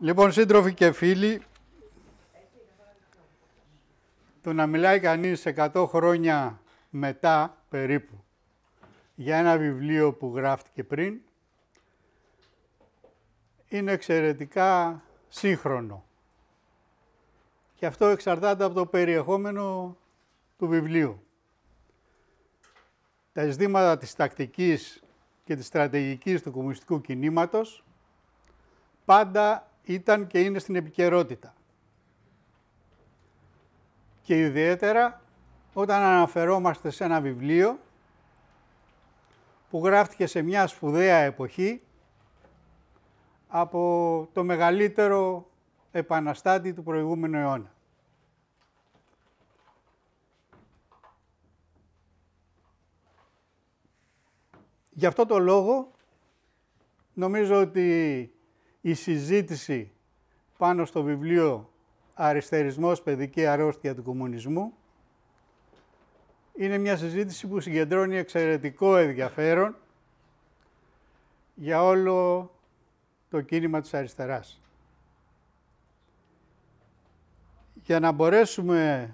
Λοιπόν, σύντροφοι και φίλοι, το να μιλάει κανείς 100 χρόνια μετά, περίπου, για ένα βιβλίο που γράφτηκε πριν, είναι εξαιρετικά σύγχρονο. Και αυτό εξαρτάται από το περιεχόμενο του βιβλίου. Τα ζητήματα της τακτικής και της στρατηγικής του κομμουνιστικού κινήματος πάντα ήταν και είναι στην επικαιρότητα. Και ιδιαίτερα όταν αναφερόμαστε σε ένα βιβλίο που γράφτηκε σε μια σπουδαία εποχή από το μεγαλύτερο επαναστάτη του προηγούμενου αιώνα. Γι' αυτό το λόγο νομίζω ότι η συζήτηση πάνω στο βιβλίο «Αριστερισμός, παιδική αρρώστια του κομμουνισμού» είναι μια συζήτηση που συγκεντρώνει εξαιρετικό ενδιαφέρον για όλο το κίνημα της αριστεράς. Για να μπορέσουμε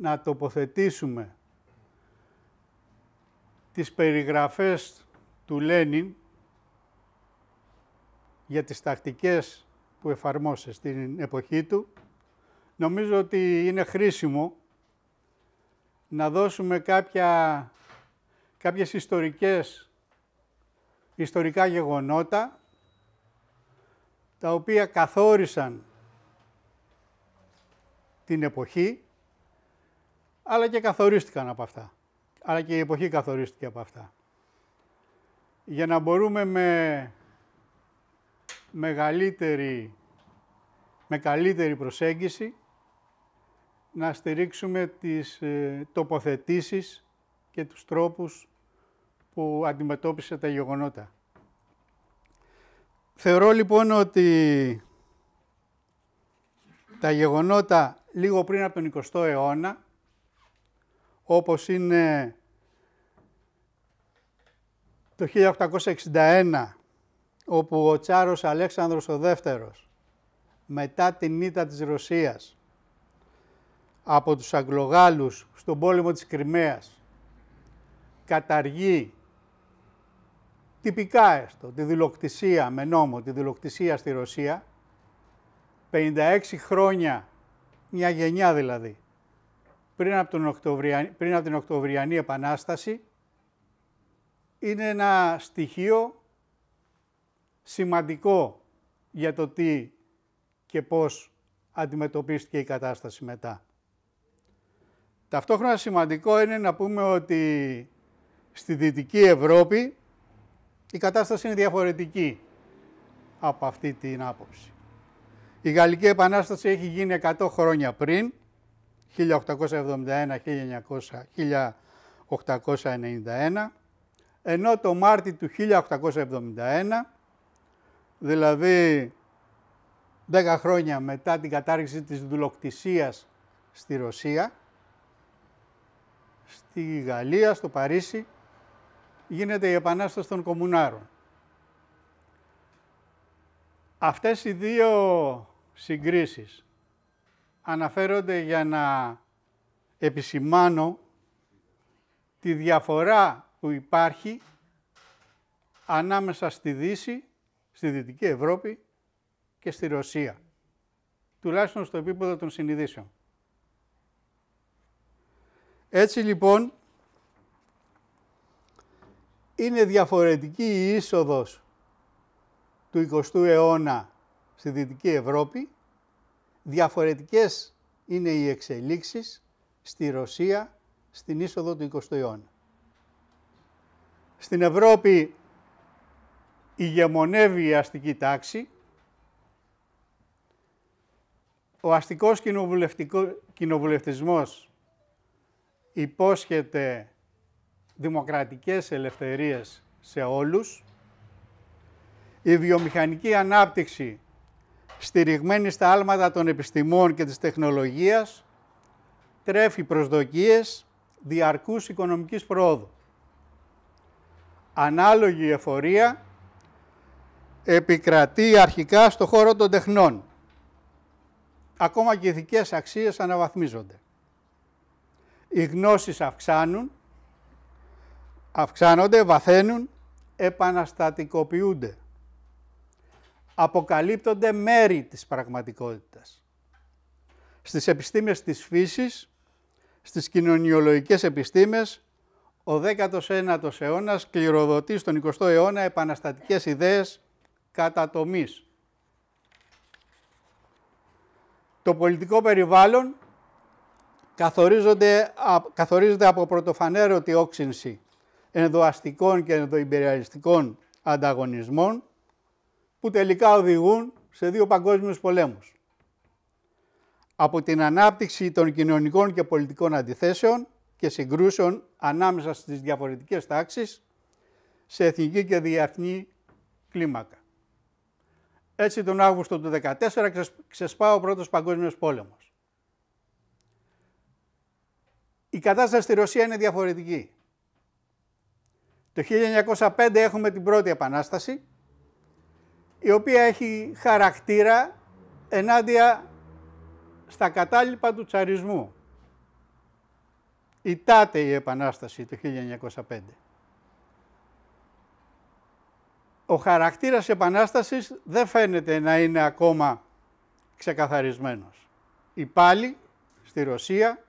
να τοποθετήσουμε τις περιγραφές του Λένιν για τις τακτικές που εφαρμόσε στην εποχή του, νομίζω ότι είναι χρήσιμο να δώσουμε κάποια, κάποιες ιστορικές, ιστορικά γεγονότα, τα οποία καθόρισαν την εποχή, αλλά και καθορίστηκαν από αυτά. Αλλά και η εποχή καθορίστηκε από αυτά. Για να μπορούμε με μεγαλύτερη, με καλύτερη προσέγγιση, να στηρίξουμε τις ε, τοποθετήσεις και τους τρόπους που αντιμετώπισε τα γεγονότα. Θεωρώ λοιπόν ότι τα γεγονότα λίγο πριν από τον 20ο αιώνα, όπως είναι το 1861 όπου ο Τσάρος Αλέξανδρος ο Δεύτερος μετά την ήττα της Ρωσίας από τους Αγγλογάλους στον πόλεμο της Κρυμαίας καταργεί τυπικά έστω τη δηλοκτησία με νόμο, τη δηλοκτησία στη Ρωσία 56 χρόνια, μια γενιά δηλαδή, πριν πριν από την Οκτωβριανή Επανάσταση είναι ένα στοιχείο σημαντικό για το τι και πώς αντιμετωπίστηκε η κατάσταση μετά. Ταυτόχρονα σημαντικό είναι να πούμε ότι στη Δυτική Ευρώπη η κατάσταση είναι διαφορετική από αυτή την άποψη. Η Γαλλική Επανάσταση έχει γίνει 100 χρόνια πριν, 1871-1891, ενώ το Μάρτι του 1871 δηλαδή 10 χρόνια μετά την κατάργηση της δουλοκτησίας στη Ρωσία, στη Γαλλία, στο Παρίσι, γίνεται η Επανάσταση των Κομμουνάρων. Αυτές οι δύο συγκρίσεις αναφέρονται για να επισημάνω τη διαφορά που υπάρχει ανάμεσα στη Δύση στη Δυτική Ευρώπη και στη Ρωσία, τουλάχιστον στο επίπεδο των συνειδήσεων. Έτσι λοιπόν, είναι διαφορετική η είσοδος του 20ου αιώνα στη Δυτική Ευρώπη, διαφορετικές είναι οι εξελίξεις στη Ρωσία στην είσοδο του 20ου αιώνα. Στην Ευρώπη ηγεμονεύει η αστική τάξη, ο αστικός κοινοβουλευτισμός υπόσχεται δημοκρατικές ελευθερίες σε όλους, η βιομηχανική ανάπτυξη στηριγμένη στα άλματα των επιστημών και της τεχνολογίας τρέφει προσδοκίες διαρκούς οικονομικής πρόοδου. Ανάλογη εφορία επικρατεί αρχικά στο χώρο των τεχνών. Ακόμα και οι ηθικές αξίες αναβαθμίζονται. Οι γνώσεις αυξάνουν, αυξάνονται, βαθαίνουν, επαναστατικοποιούνται. Αποκαλύπτονται μέρη της πραγματικότητας. Στις επιστήμες της φύσης, στις κοινωνιολογικές επιστήμες, ο 19ος αιώνας κληροδοτεί στον 20ο αιώνα επαναστατικές ιδέες κατατομής. Το πολιτικό περιβάλλον καθορίζεται από πρωτοφανέρωτη όξυνση ενδοαστικών και ενδοϊμπεριαλιστικών ανταγωνισμών που τελικά οδηγούν σε δύο παγκόσμιους πολέμους. Από την ανάπτυξη των κοινωνικών και πολιτικών αντιθέσεων και συγκρούσεων ανάμεσα στις διαφορετικές τάξεις σε εθνική και διεθνή κλίμακα. Έτσι τον Αύγουστο του 14 ξεσπά ο Πρώτος Παγκόσμιος Πόλεμος. Η κατάσταση στη Ρωσία είναι διαφορετική. Το 1905 έχουμε την πρώτη επανάσταση, η οποία έχει χαρακτήρα ενάντια στα κατάλοιπα του τσαρισμού. Ιτάται η Επανάσταση το 1905 ο χαρακτήρας επανάστασης δεν φαίνεται να είναι ακόμα ξεκαθαρισμένος. Η πάλι στη Ρωσία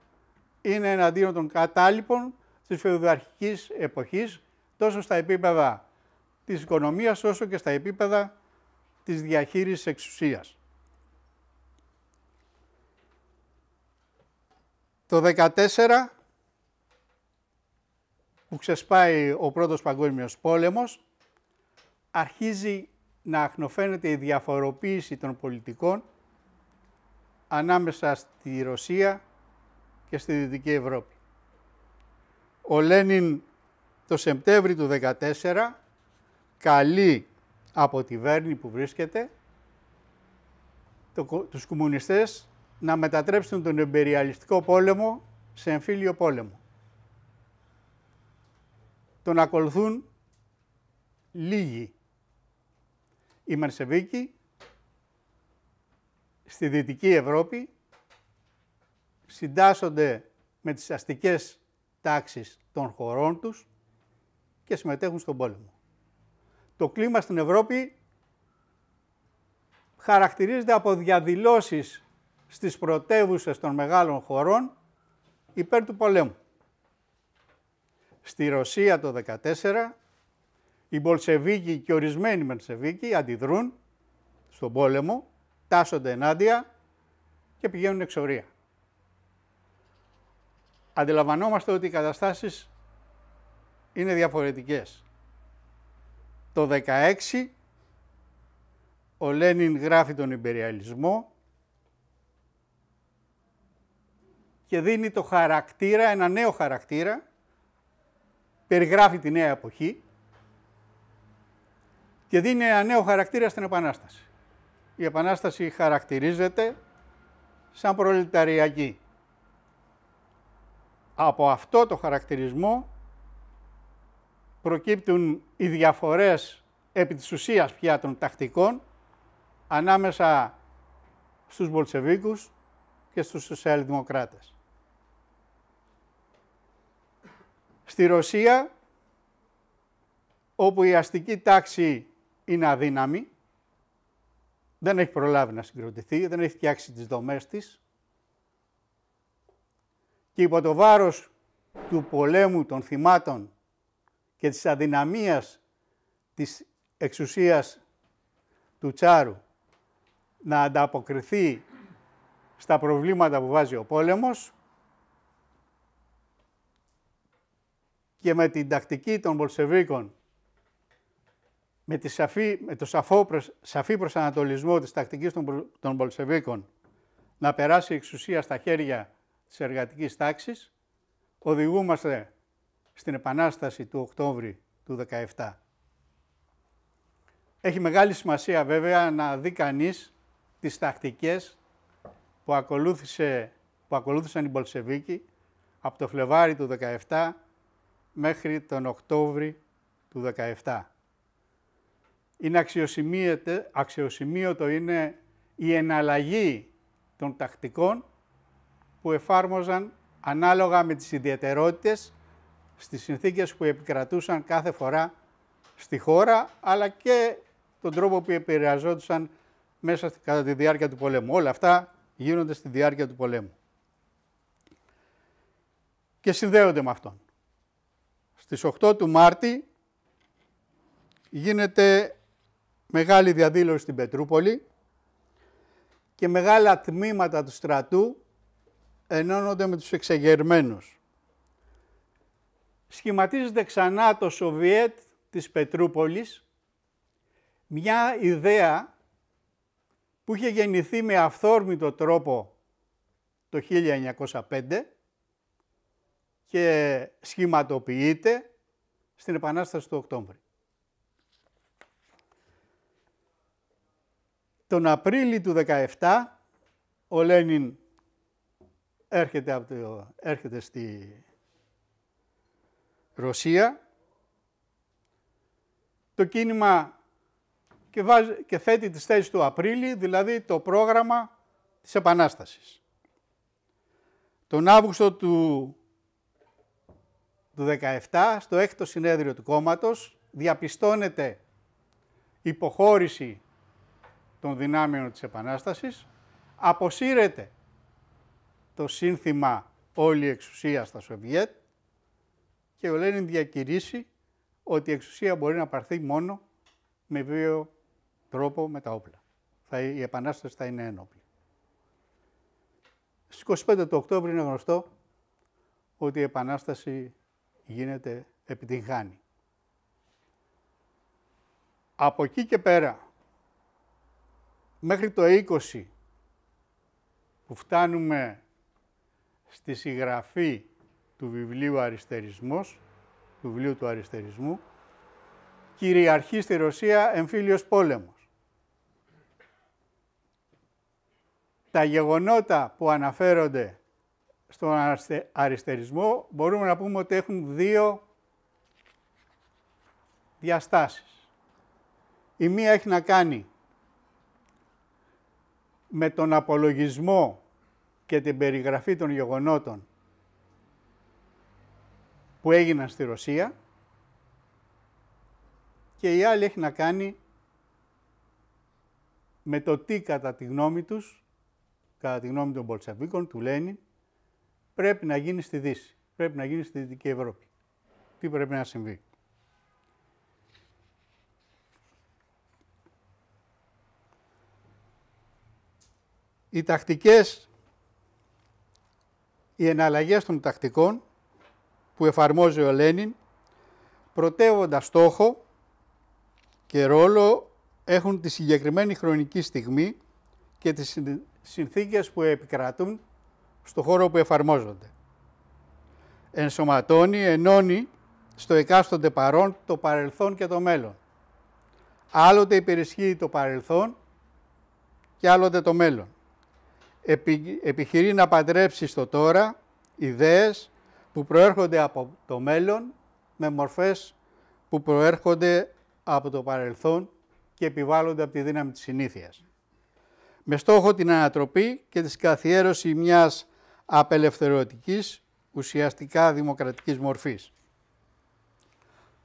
είναι εναντίον των κατάλοιπων της φεουδαρχικής εποχής τόσο στα επίπεδα της οικονομίας όσο και στα επίπεδα της διαχείρισης εξουσίας. Το 14 που ξεσπάει ο Πρώτος Παγκόσμιος Πόλεμος αρχίζει να αχνοφαίνεται η διαφοροποίηση των πολιτικών ανάμεσα στη Ρωσία και στη Δυτική Ευρώπη. Ο Λένιν το Σεπτέμβριο του 2014 καλεί από τη Βέρνη που βρίσκεται το, τους κομμουνιστές να μετατρέψουν τον εμπεριαλιστικό πόλεμο σε εμφύλιο πόλεμο. Τον ακολουθούν λίγοι οι Μερσεβίκοι στη Δυτική Ευρώπη συντάσσονται με τις αστικές τάξεις των χωρών τους και συμμετέχουν στον πόλεμο. Το κλίμα στην Ευρώπη χαρακτηρίζεται από διαδηλώσεις στις πρωτεύουσες των μεγάλων χωρών υπέρ του πολέμου. Στη Ρωσία το 14 οι Μπολσεβίκοι και ορισμένοι Μενσεβίκοι αντιδρούν στον πόλεμο, τάσσονται ενάντια και πηγαίνουν εξωρία. Αντιλαμβανόμαστε ότι οι καταστάσεις είναι διαφορετικές. Το 16 ο Λένιν γράφει τον υπεριαλισμό και δίνει το χαρακτήρα, ένα νέο χαρακτήρα, περιγράφει τη νέα εποχή, και δίνει ένα νέο χαρακτήρα στην Επανάσταση. Η Επανάσταση χαρακτηρίζεται σαν προλεταριακή. Από αυτό το χαρακτηρισμό προκύπτουν οι διαφορές επί της ουσίας πια των τακτικών ανάμεσα στους Μπολσεβίκους και στους Σοσιαλδημοκράτες. Στη Ρωσία, όπου η αστική τάξη είναι αδύναμη, δεν έχει προλάβει να συγκροτηθεί, δεν έχει φτιάξει τις δομές της και υπό το βάρος του πολέμου, των θυμάτων και της αδυναμίας της εξουσίας του Τσάρου να ανταποκριθεί στα προβλήματα που βάζει ο πόλεμος και με την τακτική των Πολσεβίκων με, τη σαφή, με το σαφό προς, σαφή προσανατολισμό της τακτικής των, των Πολσεβίκων να περάσει η εξουσία στα χέρια της εργατικής τάξης, οδηγούμαστε στην Επανάσταση του Οκτώβρη του 17. Έχει μεγάλη σημασία βέβαια να δει κανείς τις τακτικές που, ακολούθησε, που ακολούθησαν οι Πολσεβίκοι... από το Φλεβάρι του 17 μέχρι τον Οκτώβρη του 17 είναι αξιοσημείωτο είναι η εναλλαγή των τακτικών που εφάρμοζαν ανάλογα με τις ιδιαιτερότητες στις συνθήκες που επικρατούσαν κάθε φορά στη χώρα, αλλά και τον τρόπο που επηρεαζόντουσαν μέσα κατά τη διάρκεια του πολέμου. Όλα αυτά γίνονται στη διάρκεια του πολέμου. Και συνδέονται με αυτόν. Στις 8 του Μάρτη γίνεται μεγάλη διαδήλωση στην Πετρούπολη και μεγάλα τμήματα του στρατού ενώνονται με τους εξεγερμένους. Σχηματίζεται ξανά το Σοβιέτ της Πετρούπολης, μια ιδέα που είχε γεννηθεί με αυθόρμητο τρόπο το 1905 και σχηματοποιείται στην Επανάσταση του Οκτώβρη. Τον Απρίλη του 17 ο Λένιν έρχεται, από το, έρχεται στη Ρωσία. Το κίνημα και, βάζει, και θέτει τις θέσεις του Απρίλη, δηλαδή το πρόγραμμα της Επανάστασης. Τον Αύγουστο του, του 17, στο έκτο συνέδριο του κόμματος, διαπιστώνεται υποχώρηση των δυνάμεων της Επανάστασης, αποσύρεται το σύνθημα όλη η εξουσία στα Σοβιέτ και ο Λένιν διακηρύσει ότι η εξουσία μπορεί να πάρθει μόνο με βίαιο τρόπο με τα όπλα. Θα, η Επανάσταση θα είναι ένοπλη. Στις 25 του Οκτώβρη είναι γνωστό ότι η Επανάσταση γίνεται επιτυγχάνη. Από εκεί και πέρα μέχρι το 20 που φτάνουμε στη συγγραφή του βιβλίου «Αριστερισμός», του βιβλίου του αριστερισμού, κυριαρχεί στη Ρωσία εμφύλιος πόλεμος. Τα γεγονότα που αναφέρονται στον αριστερισμό μπορούμε να πούμε ότι έχουν δύο διαστάσεις. Η μία έχει να κάνει με τον απολογισμό και την περιγραφή των γεγονότων που έγιναν στη Ρωσία και η άλλη έχει να κάνει με το τι κατά τη γνώμη τους, κατά τη γνώμη των Πολσαβίκων, του Λένιν, πρέπει να γίνει στη Δύση, πρέπει να γίνει στη Δυτική Ευρώπη. Τι πρέπει να συμβεί. οι τακτικές, οι εναλλαγές των τακτικών που εφαρμόζει ο Λένιν πρωτεύοντας στόχο και ρόλο έχουν τη συγκεκριμένη χρονική στιγμή και τις συνθήκες που επικρατούν στο χώρο που εφαρμόζονται. Ενσωματώνει, ενώνει στο εκάστοτε παρόν το παρελθόν και το μέλλον. Άλλοτε υπερισχύει το παρελθόν και άλλοτε το μέλλον επιχειρεί να παντρέψει στο τώρα ιδέες που προέρχονται από το μέλλον με μορφές που προέρχονται από το παρελθόν και επιβάλλονται από τη δύναμη της συνήθειας. Με στόχο την ανατροπή και τη καθιέρωση μιας απελευθερωτικής, ουσιαστικά δημοκρατικής μορφής.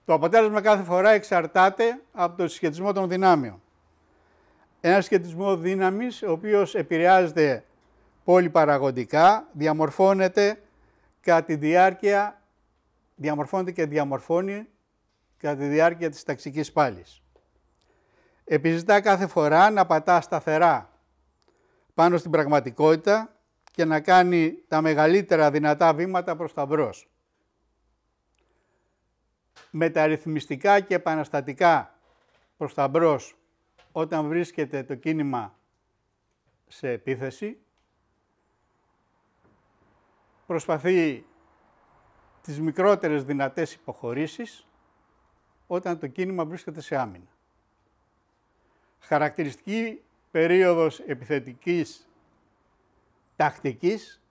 Το αποτέλεσμα κάθε φορά εξαρτάται από το συσχετισμό των δυνάμεων. Ένα σχετισμό δύναμης, ο οποίος επηρεάζεται πολυπαραγοντικά, διαμορφώνεται κατά τη διάρκεια, διαμορφώνεται και διαμορφώνει κατά τη διάρκεια της ταξικής πάλης. Επιζητά κάθε φορά να πατά σταθερά πάνω στην πραγματικότητα και να κάνει τα μεγαλύτερα δυνατά βήματα προς τα μπρος. Μεταρρυθμιστικά και επαναστατικά προς τα μπρος όταν βρίσκεται το κίνημα σε επίθεση προσπαθεί τις μικρότερες δυνατές υποχωρήσεις όταν το κίνημα βρίσκεται σε άμυνα. Χαρακτηριστική περίοδος επιθετικής τακτικής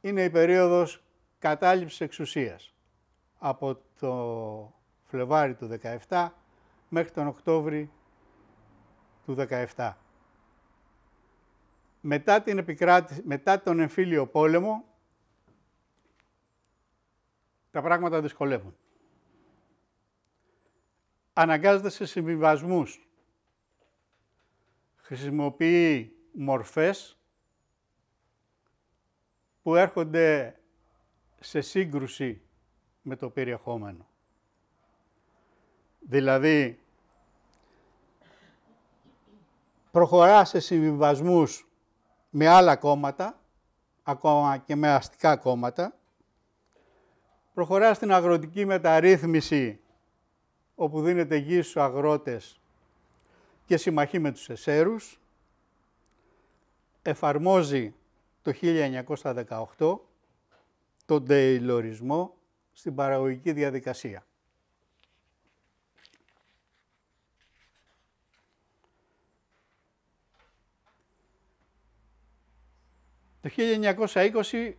είναι η περίοδος κατάληψης εξουσίας από το Φλεβάρι του 17 μέχρι τον Οκτώβρη του 17. Μετά, την Μετά τον εμφύλιο πόλεμο τα πράγματα δυσκολεύουν. Αναγκάζεται σε συμβιβασμούς. Χρησιμοποιεί μορφές που έρχονται σε σύγκρουση με το περιεχόμενο. Δηλαδή, προχωρά σε συμβιβασμούς με άλλα κόμματα, ακόμα και με αστικά κόμματα, προχωρά στην αγροτική μεταρρύθμιση όπου δίνεται γη στους αγρότες και συμμαχεί με τους εσέρους, εφαρμόζει το 1918 τον τεϊλορισμό στην παραγωγική διαδικασία. Το 1920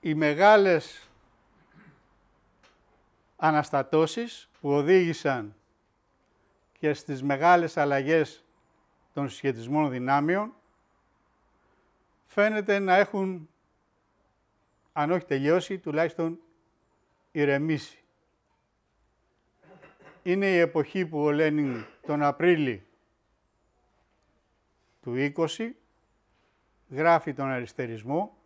οι μεγάλες αναστατώσεις που οδήγησαν και στις μεγάλες αλλαγές των συσχετισμών δυνάμεων φαίνεται να έχουν, αν όχι τελειώσει, τουλάχιστον ηρεμήσει. Είναι η εποχή που ο Λένιν τον Απρίλη του 20 γράφει τον αριστερισμό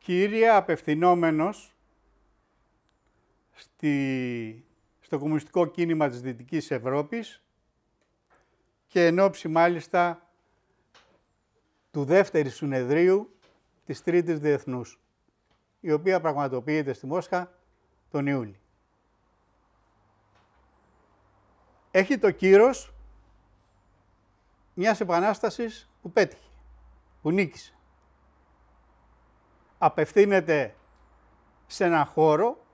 κύρια απευθυνόμενος στη, στο κομμουνιστικό κίνημα της Δυτικής Ευρώπης και εν ώψη μάλιστα του δεύτερου συνεδρίου της Τρίτης Διεθνούς, η οποία πραγματοποιείται στη Μόσχα τον Ιούλιο. Έχει το κύρος μιας επανάστασης που πέτυχε, που νίκησε απευθύνεται σε ένα χώρο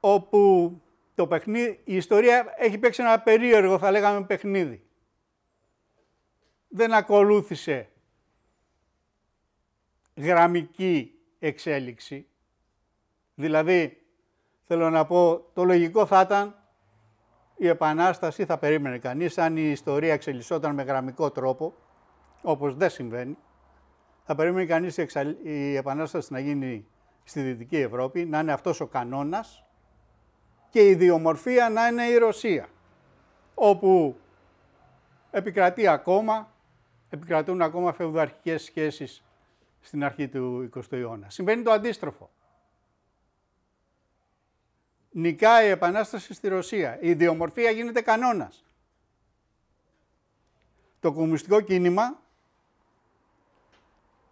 όπου το παιχνίδι, η ιστορία έχει παίξει ένα περίεργο, θα λέγαμε, παιχνίδι. Δεν ακολούθησε γραμμική εξέλιξη. Δηλαδή, θέλω να πω, το λογικό θα ήταν η Επανάσταση, θα περίμενε κανείς, αν η ιστορία εξελισσόταν με γραμμικό τρόπο, όπως δεν συμβαίνει, θα περίμενε κανείς η, επανάσταση να γίνει στη Δυτική Ευρώπη, να είναι αυτός ο κανόνας και η διομορφία να είναι η Ρωσία. Όπου επικρατεί ακόμα, επικρατούν ακόμα φεουδαρχικές σχέσεις στην αρχή του 20ου αιώνα. Συμβαίνει το αντίστροφο. Νικάει η Επανάσταση στη Ρωσία. Η ιδιομορφία γίνεται κανόνας. Το κομμουνιστικό κίνημα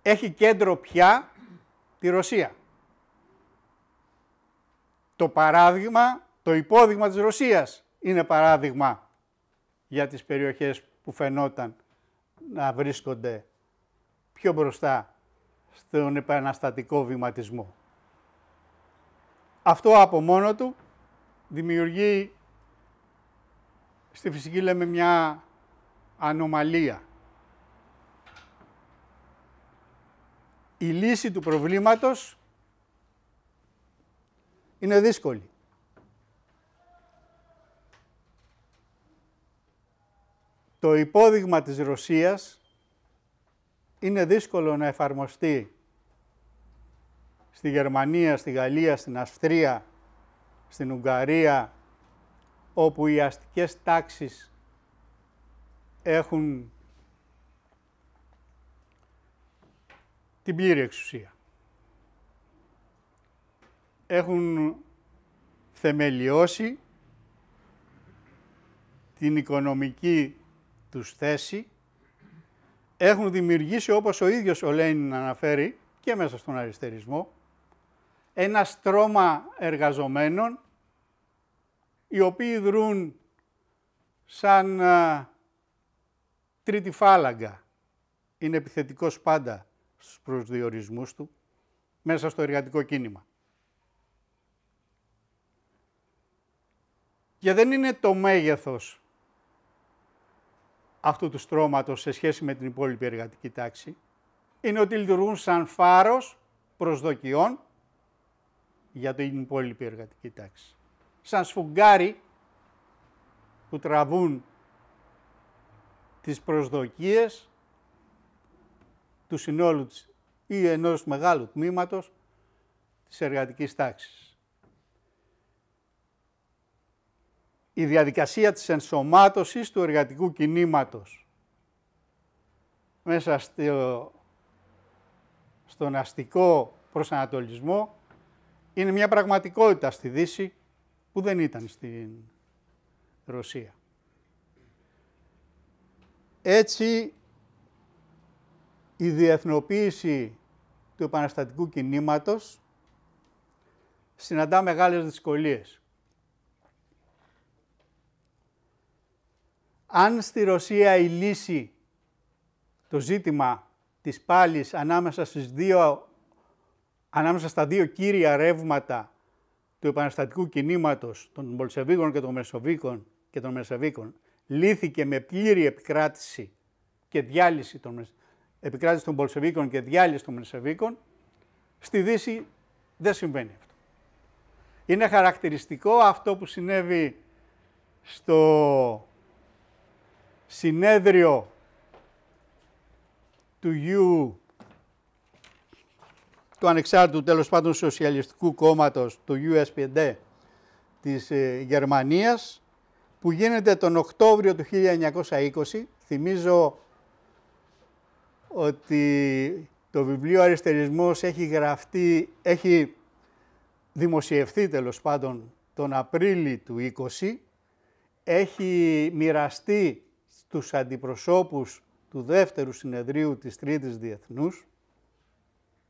έχει κέντρο πια τη Ρωσία. Το παράδειγμα, το υπόδειγμα της Ρωσίας είναι παράδειγμα για τις περιοχές που φαινόταν να βρίσκονται πιο μπροστά στον επαναστατικό βηματισμό. Αυτό από μόνο του δημιουργεί στη φυσική λέμε μια ανομαλία η λύση του προβλήματος είναι δύσκολη. Το υπόδειγμα της Ρωσίας είναι δύσκολο να εφαρμοστεί στη Γερμανία, στη Γαλλία, στην Αυστρία, στην Ουγγαρία, όπου οι αστικές τάξεις έχουν την πλήρη εξουσία. Έχουν θεμελιώσει την οικονομική τους θέση, έχουν δημιουργήσει, όπως ο ίδιος ο Λένιν αναφέρει, και μέσα στον αριστερισμό, ένα στρώμα εργαζομένων, οι οποίοι δρούν σαν ε, τρίτη φάλαγγα. Είναι επιθετικός πάντα στους προσδιορισμούς του μέσα στο εργατικό κίνημα. Και δεν είναι το μέγεθος αυτού του στρώματος σε σχέση με την υπόλοιπη εργατική τάξη, είναι ότι λειτουργούν σαν φάρος προσδοκιών για την υπόλοιπη εργατική τάξη. Σαν σφουγγάρι που τραβούν τις προσδοκίες του συνόλου της ή ενός μεγάλου τμήματος της εργατικής τάξης. Η διαδικασία της ενσωμάτωσης του εργατικού κινήματος μέσα στο, στον αστικό προσανατολισμό είναι μια πραγματικότητα στη Δύση που δεν ήταν στην Ρωσία. Έτσι η διεθνοποίηση του επαναστατικού κινήματος συναντά μεγάλες δυσκολίες. Αν στη Ρωσία η λύση το ζήτημα της πάλης ανάμεσα, στις δύο, ανάμεσα στα δύο κύρια ρεύματα του επαναστατικού κινήματος των Μπολσεβίκων και των Μεσοβίκων και των Μεσοβίκων λύθηκε με πλήρη επικράτηση και διάλυση των, επικράτηση των Πολσεβίκων και διάλυση των Μενσεβίκων, στη Δύση δεν συμβαίνει αυτό. Είναι χαρακτηριστικό αυτό που συνέβη στο συνέδριο του γιου του ανεξάρτητου τέλος πάντων σοσιαλιστικού κόμματος του USPD της ε, Γερμανίας που γίνεται τον Οκτώβριο του 1920. Θυμίζω ότι το βιβλίο «Αριστερισμός» έχει γραφτεί, έχει δημοσιευθεί τέλος πάντων τον Απρίλη του 20, έχει μοιραστεί στους αντιπροσώπους του δεύτερου συνεδρίου της Τρίτης Διεθνούς,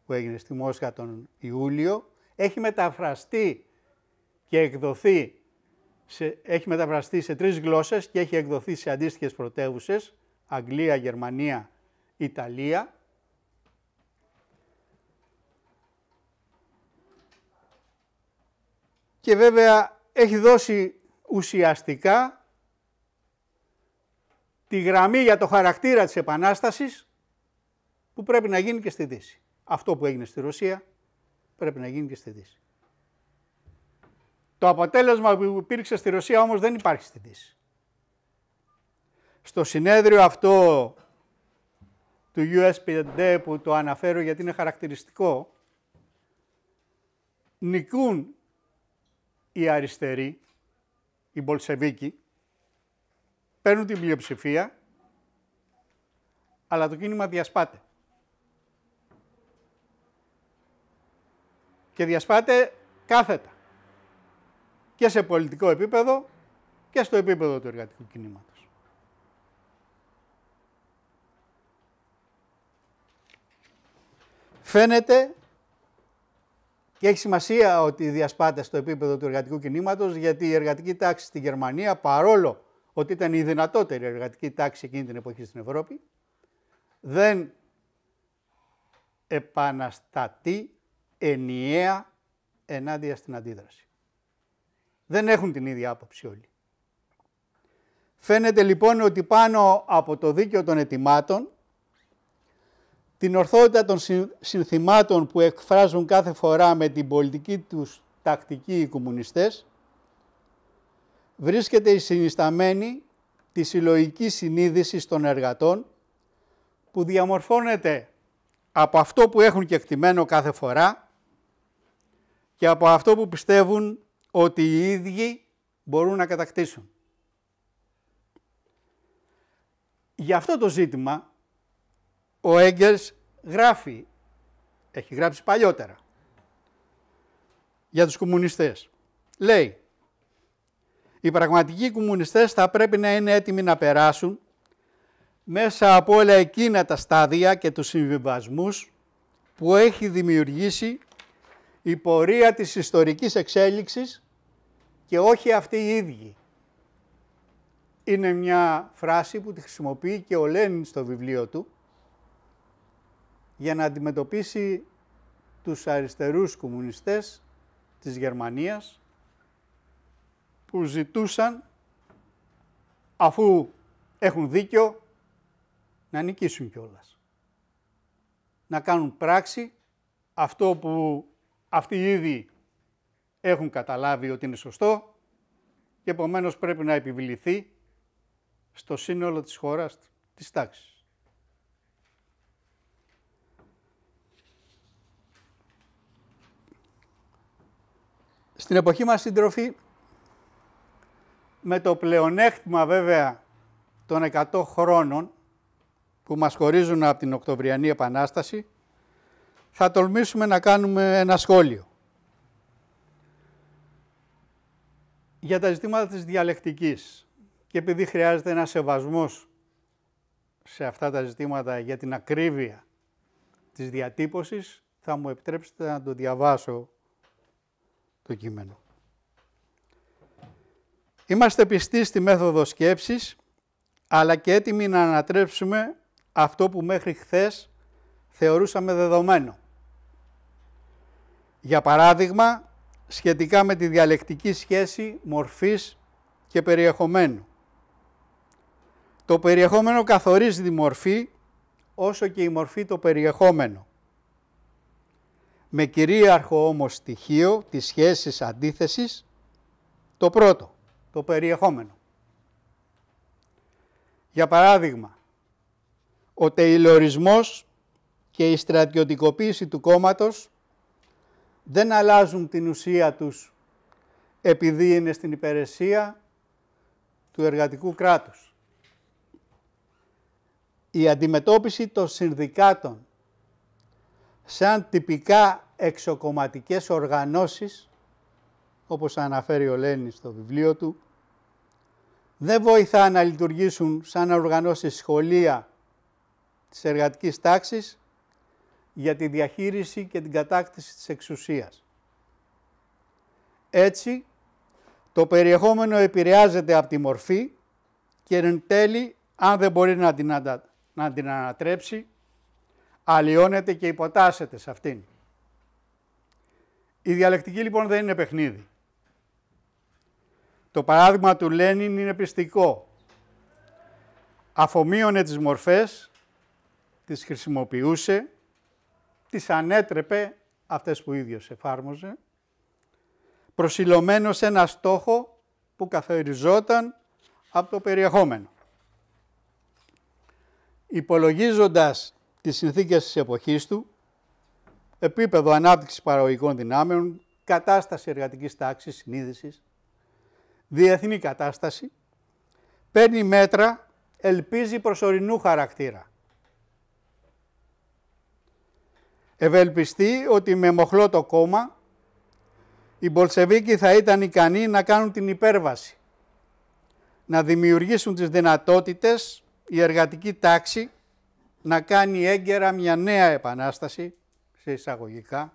που έγινε στη Μόσχα τον Ιούλιο, έχει μεταφραστεί και εκδοθεί σε, έχει μεταφραστεί σε τρεις γλώσσες και έχει εκδοθεί σε αντίστοιχες πρωτεύουσες, Αγγλία, Γερμανία Ιταλία, και βέβαια έχει δώσει ουσιαστικά τη γραμμή για το χαρακτήρα της Επανάστασης που πρέπει να γίνει και στη Δύση. Αυτό που έγινε στη Ρωσία πρέπει να γίνει και στη Δύση. Το αποτέλεσμα που υπήρξε στη Ρωσία όμως δεν υπάρχει στη Δύση. Στο συνέδριο αυτό του us 5 που το αναφέρω γιατί είναι χαρακτηριστικό, νικούν οι αριστεροί, οι Μπολσεβίκοι, παίρνουν την πλειοψηφία, αλλά το κίνημα διασπάται. Και διασπάται κάθετα. Και σε πολιτικό επίπεδο και στο επίπεδο του εργατικού κινήματος. Φαίνεται και έχει σημασία ότι διασπάται στο επίπεδο του εργατικού κινήματος γιατί η εργατική τάξη στην Γερμανία, παρόλο ότι ήταν η δυνατότερη εργατική τάξη εκείνη την εποχή στην Ευρώπη, δεν επαναστατεί ενιαία ενάντια στην αντίδραση. Δεν έχουν την ίδια άποψη όλοι. Φαίνεται λοιπόν ότι πάνω από το δίκαιο των ετοιμάτων την ορθότητα των συνθημάτων που εκφράζουν κάθε φορά με την πολιτική τους τακτική οι κομμουνιστές, βρίσκεται η συνισταμένη τη συλλογική συνείδηση των εργατών που διαμορφώνεται από αυτό που έχουν κεκτημένο κάθε φορά και από αυτό που πιστεύουν ότι οι ίδιοι μπορούν να κατακτήσουν. Για αυτό το ζήτημα ο Έγκελς γράφει, έχει γράψει παλιότερα, για τους κομμουνιστές. Λέει, οι πραγματικοί κομμουνιστές θα πρέπει να είναι έτοιμοι να περάσουν μέσα από όλα εκείνα τα στάδια και τους συμβιβασμούς που έχει δημιουργήσει η πορεία της ιστορικής εξέλιξης και όχι αυτοί οι ίδιοι. Είναι μια φράση που τη χρησιμοποιεί και ο Λένιν στο βιβλίο του για να αντιμετωπίσει τους αριστερούς κομμουνιστές της Γερμανίας που ζητούσαν αφού έχουν δίκιο να νικήσουν κιόλας. Να κάνουν πράξη αυτό που αυτοί ήδη έχουν καταλάβει ότι είναι σωστό και επομένως πρέπει να επιβληθεί στο σύνολο της χώρας της τάξης. Στην εποχή μας, σύντροφοι, με το πλεονέκτημα βέβαια των 100 χρόνων που μας χωρίζουν από την Οκτωβριανή Επανάσταση, θα τολμήσουμε να κάνουμε ένα σχόλιο για τα ζητήματα της διαλεκτικής και επειδή χρειάζεται ένας σεβασμός σε αυτά τα ζητήματα για την ακρίβεια της διατύπωσης, θα μου επιτρέψετε να το διαβάσω το κείμενο. Είμαστε πιστοί στη μέθοδο σκέψης, αλλά και έτοιμοι να ανατρέψουμε αυτό που μέχρι χθες θεωρούσαμε δεδομένο. Για παράδειγμα, σχετικά με τη διαλεκτική σχέση μορφής και περιεχομένου. Το περιεχόμενο καθορίζει τη μορφή, όσο και η μορφή το περιεχόμενο με κυρίαρχο όμως στοιχείο της σχέσης αντίθεσης το πρώτο, το περιεχόμενο. Για παράδειγμα, ο τεϊλορισμός και η στρατιωτικοποίηση του κόμματος δεν αλλάζουν την ουσία τους επειδή είναι στην υπηρεσία του εργατικού κράτους. Η αντιμετώπιση των συνδικάτων σαν τυπικά εξοκοματικές οργανώσεις, όπως αναφέρει ο Λένης στο βιβλίο του, δεν βοηθά να λειτουργήσουν σαν να οργανώσει σχολεία της εργατικής τάξης για τη διαχείριση και την κατάκτηση της εξουσίας. Έτσι, το περιεχόμενο επηρεάζεται από τη μορφή και εν τέλει, αν δεν μπορεί να να την ανατρέψει, αλλοιώνεται και υποτάσσεται σε αυτήν. Η διαλεκτική λοιπόν δεν είναι παιχνίδι. Το παράδειγμα του Λένιν είναι πιστικό. Αφομοίωνε τις μορφές, τις χρησιμοποιούσε, τις ανέτρεπε αυτές που ίδιος εφάρμοζε, προσιλωμένος σε ένα στόχο που καθοριζόταν από το περιεχόμενο. Υπολογίζοντας τις συνθήκες της εποχής του, επίπεδο ανάπτυξης παραγωγικών δυνάμεων, κατάσταση εργατικής τάξης, συνείδησης, διεθνή κατάσταση, παίρνει μέτρα, ελπίζει προσωρινού χαρακτήρα. Ευελπιστεί ότι με μοχλό το κόμμα οι Μπολσεβίκοι θα ήταν ικανοί να κάνουν την υπέρβαση, να δημιουργήσουν τις δυνατότητες η εργατική τάξη να κάνει έγκαιρα μια νέα επανάσταση, σε εισαγωγικά,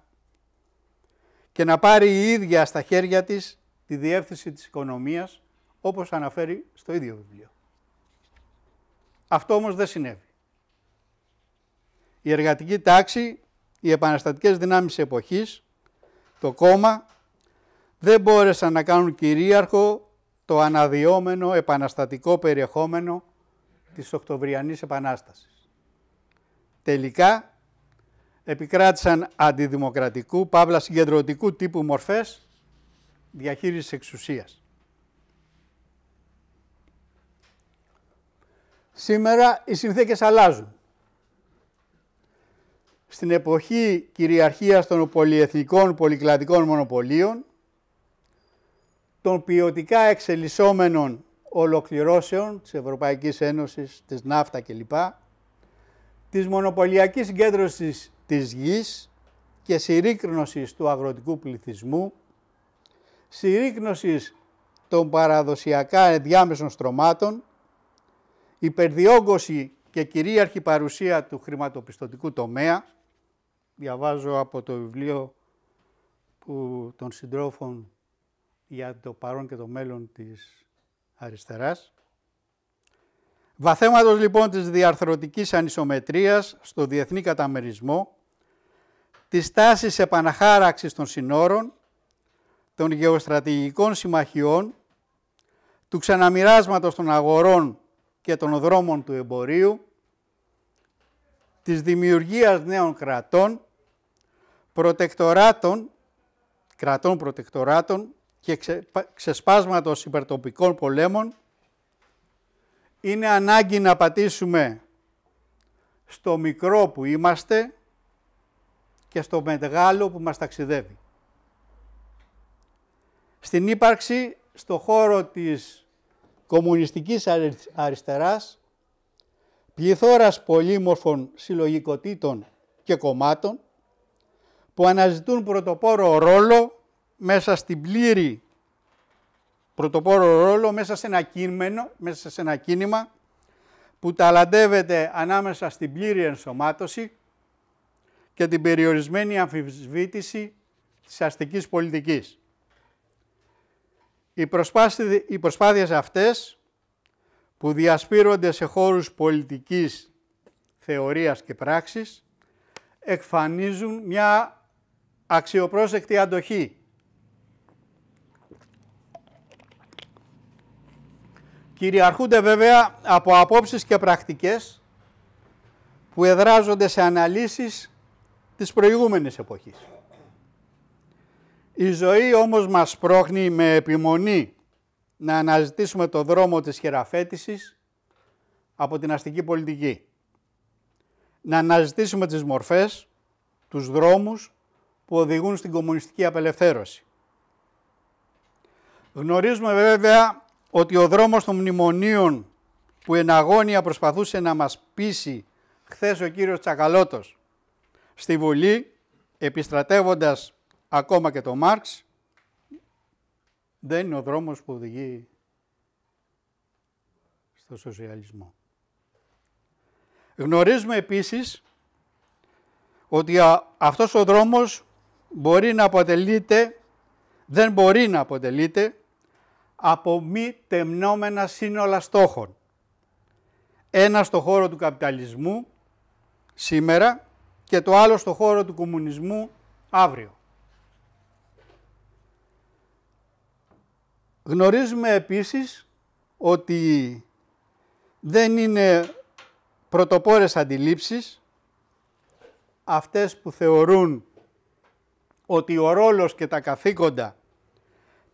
και να πάρει η ίδια στα χέρια της τη διεύθυνση της οικονομίας, όπως αναφέρει στο ίδιο βιβλίο. Αυτό όμως δεν συνέβη. Η εργατική τάξη, οι επαναστατικές δυνάμεις εποχής, το κόμμα, δεν μπόρεσαν να κάνουν κυρίαρχο το αναδιόμενο επαναστατικό περιεχόμενο της Οκτωβριανής Επανάστασης τελικά επικράτησαν αντιδημοκρατικού, παύλα συγκεντρωτικού τύπου μορφές διαχείρισης εξουσίας. Σήμερα οι συνθήκες αλλάζουν. Στην εποχή κυριαρχίας των πολυεθνικών πολυκλαδικών μονοπωλίων, των ποιοτικά εξελισσόμενων ολοκληρώσεων της Ευρωπαϊκής Ένωσης, της ΝΑΦΤΑ κλπ, της μονοπωλιακής συγκέντρωσης της γης και συρρήκνωσης του αγροτικού πληθυσμού, συρρήκνωσης των παραδοσιακά ενδιάμεσων στρωμάτων, υπερδιόγκωση και κυρίαρχη παρουσία του χρηματοπιστωτικού τομέα, διαβάζω από το βιβλίο που, των συντρόφων για το παρόν και το μέλλον της αριστεράς, Βαθέματος λοιπόν της διαρθρωτικής ανισομετρίας στο διεθνή καταμερισμό, της τάσης επαναχάραξης των συνόρων, των γεωστρατηγικών συμμαχιών, του ξαναμοιράσματος των αγορών και των δρόμων του εμπορίου, της δημιουργίας νέων κρατών, προτεκτοράτων, κρατών προτεκτοράτων και ξεσπάσματος υπερτοπικών πολέμων, είναι ανάγκη να πατήσουμε στο μικρό που είμαστε και στο μεγάλο που μας ταξιδεύει. Στην ύπαρξη, στο χώρο της κομμουνιστικής αριστεράς, πληθώρας πολύμορφων συλλογικοτήτων και κομμάτων, που αναζητούν πρωτοπόρο ρόλο μέσα στην πλήρη πρωτοπόρο ρόλο μέσα σε ένα κείμενο, μέσα σε ένα κίνημα που ταλαντεύεται ανάμεσα στην πλήρη ενσωμάτωση και την περιορισμένη αμφισβήτηση της αστικής πολιτικής. Οι, οι προσπάθειες αυτές που διασπείρονται σε χώρους πολιτικής θεωρίας και πράξης εκφανίζουν μια αξιοπρόσεκτη αντοχή κυριαρχούνται βέβαια από απόψεις και πρακτικές που εδράζονται σε αναλύσεις της προηγούμενης εποχής. Η ζωή όμως μας πρόχνει με επιμονή να αναζητήσουμε το δρόμο της χειραφέτησης από την αστική πολιτική. Να αναζητήσουμε τις μορφές, τους δρόμους που οδηγούν στην κομμουνιστική απελευθέρωση. Γνωρίζουμε βέβαια ότι ο δρόμος των μνημονίων που αγώνια προσπαθούσε να μας πείσει χθες ο κύριος Τσακαλώτος στη Βουλή, επιστρατεύοντας ακόμα και τον Μάρξ, δεν είναι ο δρόμος που οδηγεί στο σοσιαλισμό. Γνωρίζουμε επίσης ότι αυτός ο δρόμος μπορεί να αποτελείται, δεν μπορεί να αποτελείται από μη τεμνόμενα σύνολα στόχων. Ένα στο χώρο του καπιταλισμού σήμερα και το άλλο στο χώρο του κομμουνισμού αύριο. Γνωρίζουμε επίσης ότι δεν είναι πρωτοπόρες αντιλήψεις αυτές που θεωρούν ότι ο ρόλος και τα καθήκοντα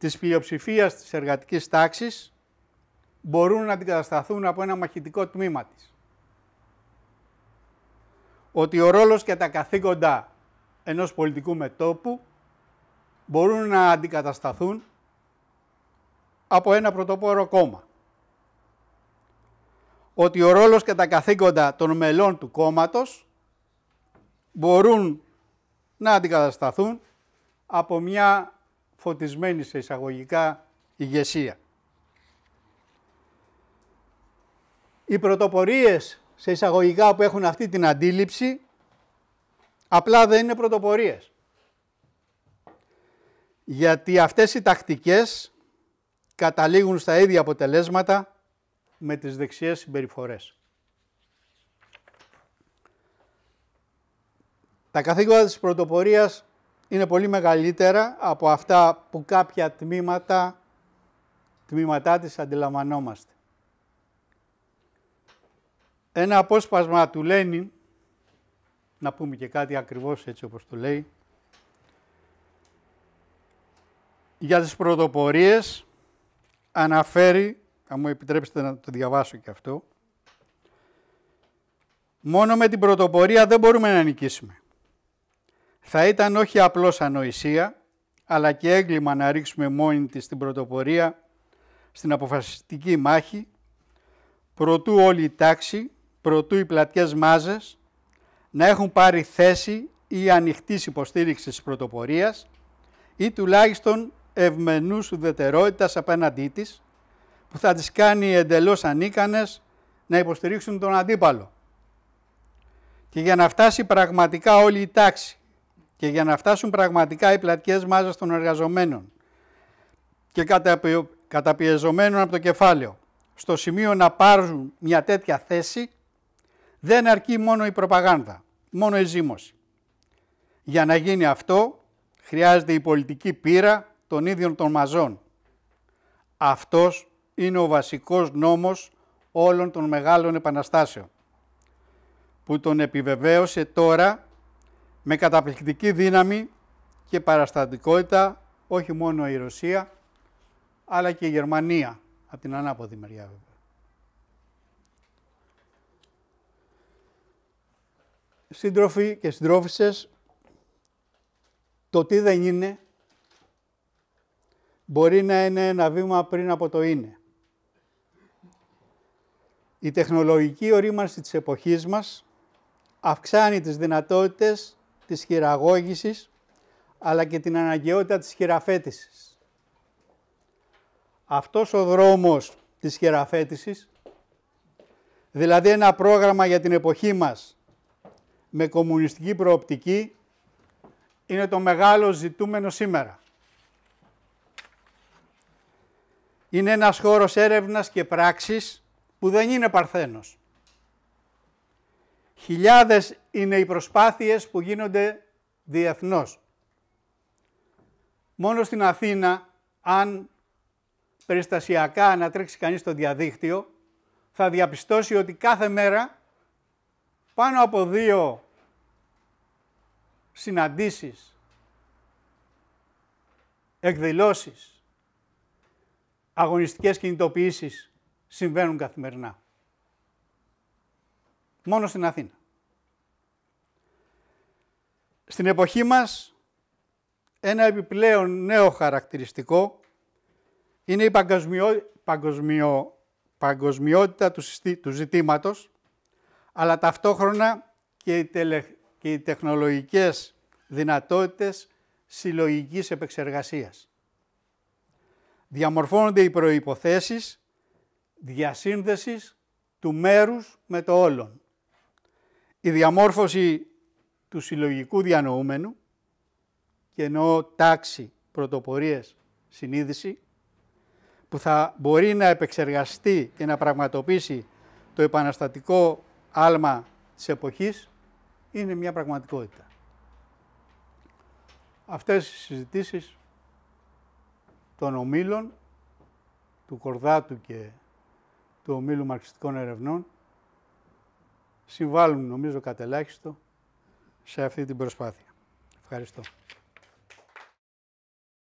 της πλειοψηφίας της εργατικής τάξης μπορούν να αντικατασταθούν από ένα μαχητικό τμήμα της. Ότι ο ρόλος και τα καθήκοντα ενός πολιτικού μετόπου μπορούν να αντικατασταθούν από ένα πρωτοπόρο κόμμα. Ότι ο ρόλος και τα καθήκοντα των μελών του κόμματος μπορούν να αντικατασταθούν από μια φωτισμένη σε εισαγωγικά ηγεσία. Οι πρωτοπορίες σε εισαγωγικά που έχουν αυτή την αντίληψη απλά δεν είναι πρωτοπορίες. Γιατί αυτές οι τακτικές καταλήγουν στα ίδια αποτελέσματα με τις δεξιές συμπεριφορές. Τα καθήκοντα της πρωτοπορίας είναι πολύ μεγαλύτερα από αυτά που κάποια τμήματα, τμήματά της αντιλαμβανόμαστε. Ένα απόσπασμα του Λένιν, να πούμε και κάτι ακριβώς έτσι όπως το λέει, για τις πρωτοπορίες αναφέρει, αν μου επιτρέψετε να το διαβάσω και αυτό, μόνο με την πρωτοπορία δεν μπορούμε να νικήσουμε. Θα ήταν όχι απλώς ανοησία, αλλά και έγκλημα να ρίξουμε μόνη της την πρωτοπορία στην αποφασιστική μάχη, προτού όλη η τάξη, προτού οι πλατιές μάζες να έχουν πάρει θέση ή ανοιχτής υποστήριξη της πρωτοπορίας ή τουλάχιστον ευμενούς ουδετερότητας απέναντί της, που θα τις κάνει εντελώς ανίκανες να υποστηρίξουν τον αντίπαλο. Και για να φτάσει πραγματικά όλη η τάξη και για να φτάσουν πραγματικά οι πλατιές μάζας των εργαζομένων και καταπιεζομένων από το κεφάλαιο στο σημείο να πάρουν μια τέτοια θέση, δεν αρκεί μόνο η προπαγάνδα, μόνο η ζήμωση. Για να γίνει αυτό, χρειάζεται η πολιτική πείρα των ίδιων των μαζών. Αυτός είναι ο βασικός νόμος όλων των μεγάλων επαναστάσεων, που τον επιβεβαίωσε τώρα με καταπληκτική δύναμη και παραστατικότητα όχι μόνο η Ρωσία, αλλά και η Γερμανία, από την ανάποδη μεριά Σύντροφοι και συντρόφισσες, το τι δεν είναι μπορεί να είναι ένα βήμα πριν από το είναι. Η τεχνολογική ορίμανση της εποχής μας αυξάνει τις δυνατότητες της χειραγώγησης, αλλά και την αναγκαιότητα της χειραφέτησης. Αυτός ο δρόμος της χειραφέτησης, δηλαδή ένα πρόγραμμα για την εποχή μας με κομμουνιστική προοπτική, είναι το μεγάλο ζητούμενο σήμερα. Είναι ένας χώρος έρευνας και πράξης που δεν είναι παρθένος. Χιλιάδες είναι οι προσπάθειες που γίνονται διεθνώς. Μόνο στην Αθήνα, αν περιστασιακά ανατρέξει κανείς στο διαδίκτυο, θα διαπιστώσει ότι κάθε μέρα πάνω από δύο συναντήσεις, εκδηλώσεις, αγωνιστικές κινητοποιήσεις συμβαίνουν καθημερινά. Μόνο στην Αθήνα. Στην εποχή μας, ένα επιπλέον νέο χαρακτηριστικό είναι η παγκοσμιο, παγκοσμιο, παγκοσμιότητα του, του ζητήματος, αλλά ταυτόχρονα και οι, και οι τεχνολογικές δυνατότητες συλλογικής επεξεργασίας. Διαμορφώνονται οι προϋποθέσεις διασύνδεσης του μέρους με το όλον. Η διαμόρφωση του συλλογικού διανοούμενου και ενώ τάξη, πρωτοπορίες, συνείδηση, που θα μπορεί να επεξεργαστεί και να πραγματοποιήσει το επαναστατικό άλμα της εποχής, είναι μια πραγματικότητα. Αυτές οι συζητήσεις των ομίλων, του Κορδάτου και του Ομίλου Μαρξιστικών Ερευνών, συμβάλλουν νομίζω κατελάχιστο σε αυτή την προσπάθεια. Ευχαριστώ.